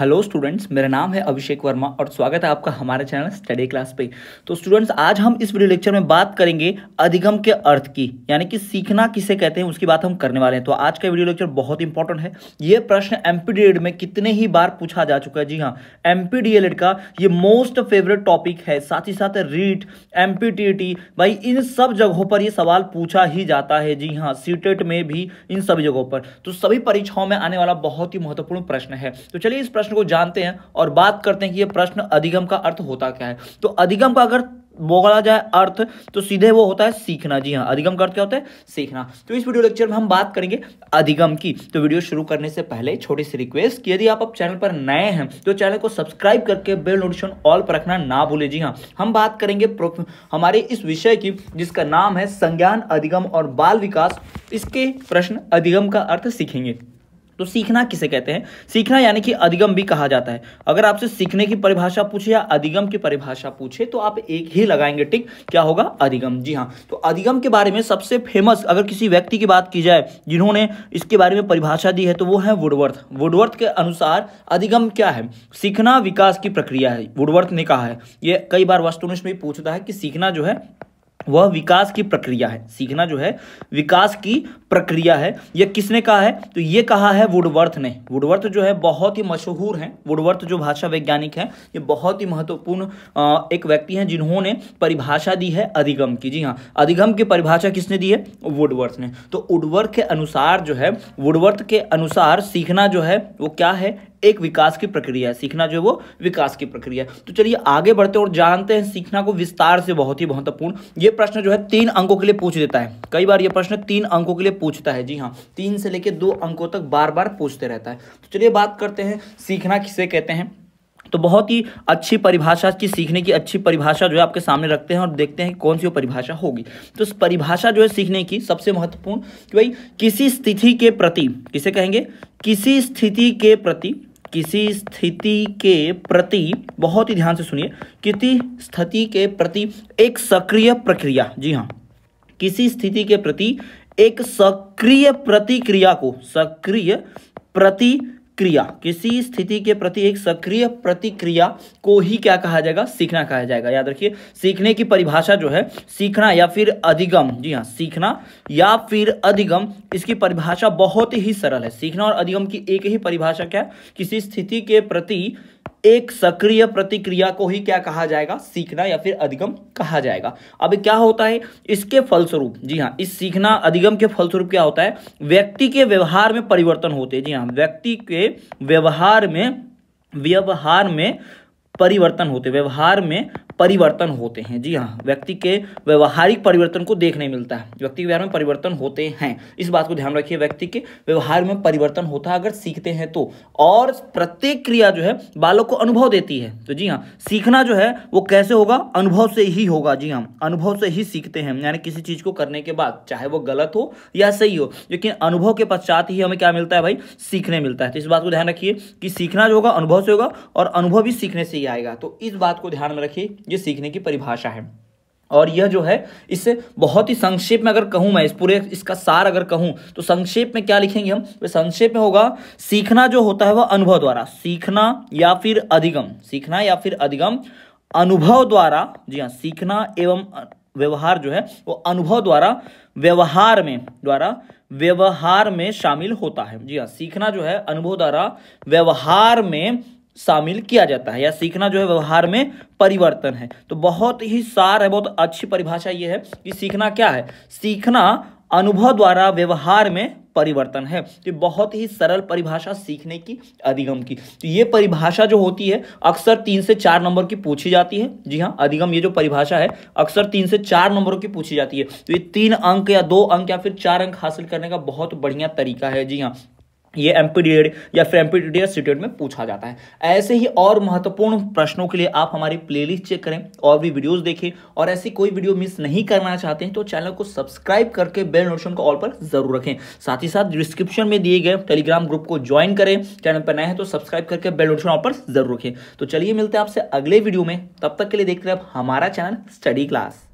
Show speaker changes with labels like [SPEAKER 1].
[SPEAKER 1] hello students मेरा नाम है अभिषेक वर्मा और स्वागत है आपका हमारे चैनल स्टडी क्लास पे तो स्टूडेंट्स आज हम इस वीडियो लेक्चर में बात करेंगे अधिगम के अर्थ की यानी कि सीखना किसे कहते हैं उसकी बात हम करने वाले हैं तो आज का वीडियो लेक्चर बहुत इंपॉर्टेंट है ये प्रश्न एम में कितने ही बार पूछा जा चुका है जी हाँ एम का ये मोस्ट फेवरेट टॉपिक है साथ ही साथ रीट एम e भाई इन सब जगहों पर ये सवाल पूछा ही जाता है जी हाँ सी e में भी इन सभी जगहों पर तो सभी परीक्षाओं में आने वाला बहुत ही महत्वपूर्ण प्रश्न है तो चलिए इस प्रश्न प्रश्न को जानते हैं और बात करते हैं कि ये प्रश्न अधिगम का अर्थ होता क्या है तो अधिगम का अगर बोला जाए अर्थ तो सीधे वो होता है सीखना जी हाँ अधिगम का अर्थ क्या होता है सीखना तो इस वीडियो लेक्चर में हम बात करेंगे अधिगम की तो वीडियो शुरू करने से पहले छोटी सी रिक्वेस्ट कि यदि आप अब चैनल पर नए हैं तो चैनल को सब्सक्राइब करके बेल नोटिफिकेशन ऑल पर रखना ना भूले जी हाँ हम बात करेंगे हमारे इस विषय की जिसका नाम है संज्ञान अधिगम और बाल विकास इसके प्रश्न अधिगम का अर्थ सीखेंगे तो सीखना किसे कहते हैं सीखना यानी कि अधिगम भी कहा जाता है अगर आपसे सीखने की परिभाषा पूछे या अधिगम की परिभाषा पूछे तो आप एक ही लगाएंगे टिक क्या होगा अधिगम जी हाँ तो अधिगम के बारे में सबसे फेमस अगर किसी व्यक्ति की बात की जाए जिन्होंने इसके बारे में परिभाषा दी है तो वो है वुडवर्थ वुडवर्थ के अनुसार अधिगम क्या है सीखना विकास की प्रक्रिया है वुडवर्थ ने कहा है ये कई बार वस्तुनिष्ठ में पूछता है कि सीखना जो है वह विकास की प्रक्रिया है सीखना जो है विकास की प्रक्रिया है यह किसने कहा है तो ये कहा है वुडवर्थ ने वुडवर्थ जो है बहुत ही मशहूर हैं वुडवर्थ जो भाषा वैज्ञानिक हैं ये बहुत ही महत्वपूर्ण एक व्यक्ति हैं जिन्होंने परिभाषा दी है अधिगम की जी हाँ अधिगम की परिभाषा किसने दी है वुडवर्थ ने तो वुडवर्थ के अनुसार जो है वुडवर्थ के अनुसार सीखना जो है वो क्या है एक विकास की प्रक्रिया है सीखना जो है वो विकास की प्रक्रिया है तो चलिए आगे बढ़ते हैं और जानते हैं सीखना को विस्तार से बहुत ही महत्वपूर्ण ये प्रश्न जो है तीन अंकों के लिए पूछ देता है कई बार ये प्रश्न तीन अंकों के लिए पूछता है जी हाँ तीन से लेकर दो अंकों तक बार बार पूछते रहता है तो चलिए बात करते हैं सीखना किसे कहते हैं तो बहुत ही अच्छी परिभाषा की सीखने की अच्छी परिभाषा जो है आपके सामने रखते हैं और देखते हैं कौन सी वो परिभाषा होगी तो परिभाषा जो है सीखने की सबसे महत्वपूर्ण कि भाई किसी स्थिति के प्रति किसे कहेंगे किसी स्थिति के प्रति किसी स्थिति के प्रति बहुत ही ध्यान से सुनिए किसी स्थिति के प्रति एक सक्रिय प्रक्रिया जी हाँ किसी स्थिति के प्रति एक सक्रिय प्रतिक्रिया को सक्रिय प्रति क्रिया किसी स्थिति के प्रति एक सक्रिय प्रतिक्रिया को ही क्या कहा जाएगा सीखना कहा जाएगा याद रखिए सीखने की परिभाषा जो है सीखना या फिर अधिगम जी हाँ सीखना या फिर अधिगम इसकी परिभाषा बहुत ही सरल है सीखना और अधिगम की एक ही परिभाषा क्या है किसी स्थिति के प्रति एक सक्रिय प्रतिक्रिया को ही क्या कहा जाएगा सीखना या फिर अधिगम कहा जाएगा अब क्या होता है इसके फलस्वरूप जी हाँ इस सीखना अधिगम के फलस्वरूप क्या होता है व्यक्ति के व्यवहार में परिवर्तन होते हैं जी हाँ व्यक्ति के व्यवहार में व्यवहार में परिवर्तन होते व्यवहार में परिवर्तन होते हैं जी हाँ व्यक्ति के व्यवहारिक परिवर्तन को देखने मिलता है व्यक्ति के व्यवहार में परिवर्तन होते हैं इस बात को ध्यान रखिए व्यक्ति के व्यवहार में परिवर्तन होता है अगर सीखते हैं तो और प्रत्येक क्रिया जो है बालक को अनुभव देती है तो जी हाँ सीखना जो है वो कैसे होगा अनुभव से ही होगा जी हाँ अनुभव से ही सीखते हैं यानी किसी चीज़ को करने के बाद चाहे वो गलत हो या सही हो लेकिन अनुभव के पश्चात ही हमें क्या मिलता है भाई सीखने मिलता है तो इस बात को ध्यान रखिए कि सीखना जो होगा अनुभव से होगा और अनुभव भी सीखने से ही आएगा तो इस बात को ध्यान में रखिए ये सीखने की परिभाषा है और यह जो है इससे बहुत ही संक्षेप में अगर कहूँ मैं इस पूरे इसका सार अगर कहूँ तो संक्षेप में क्या लिखेंगे हम तो संक्षेप में होगा सीखना जो होता है वह अनुभव द्वारा सीखना या फिर अधिगम सीखना या फिर अधिगम अनुभव द्वारा जी हाँ सीखना एवं व्यवहार जो है वो अनुभव द्वारा व्यवहार में द्वारा व्यवहार में शामिल होता है जी हाँ सीखना जो है अनुभव द्वारा व्यवहार में शामिल किया जाता है या सीखना जो है व्यवहार में परिवर्तन है तो बहुत ही सार है बहुत अच्छी परिभाषा ये है कि सीखना क्या है सीखना अनुभव द्वारा व्यवहार में परिवर्तन है तो बहुत ही सरल परिभाषा सीखने की अधिगम की तो ये परिभाषा जो होती है अक्सर तीन से चार नंबर की पूछी जाती है जी हाँ अधिगम ये जो परिभाषा है अक्सर तीन से चार नंबरों की पूछी जाती है तो ये तीन अंक या दो अंक या फिर चार अंक हासिल करने का बहुत बढ़िया तरीका है जी हाँ ये एम्पीरियड या फिर एम्पीरियड स्टेटेड में पूछा जाता है ऐसे ही और महत्वपूर्ण प्रश्नों के लिए आप हमारी प्लेलिस्ट चेक करें और भी वीडियोस देखें और ऐसी कोई वीडियो मिस नहीं करना चाहते हैं तो चैनल को सब्सक्राइब करके बेल नोटिफिकेशन को ऑल पर जरूर रखें साथ ही साथ डिस्क्रिप्शन में दिए गए टेलीग्राम ग्रुप को ज्वाइन करें चैनल पर नए हैं तो सब्सक्राइब करके बेल नोटेशन ऑल पर जरूर रखें तो चलिए मिलते हैं आपसे अगले वीडियो में तब तक के लिए देखते रहे हमारा चैनल स्टडी क्लास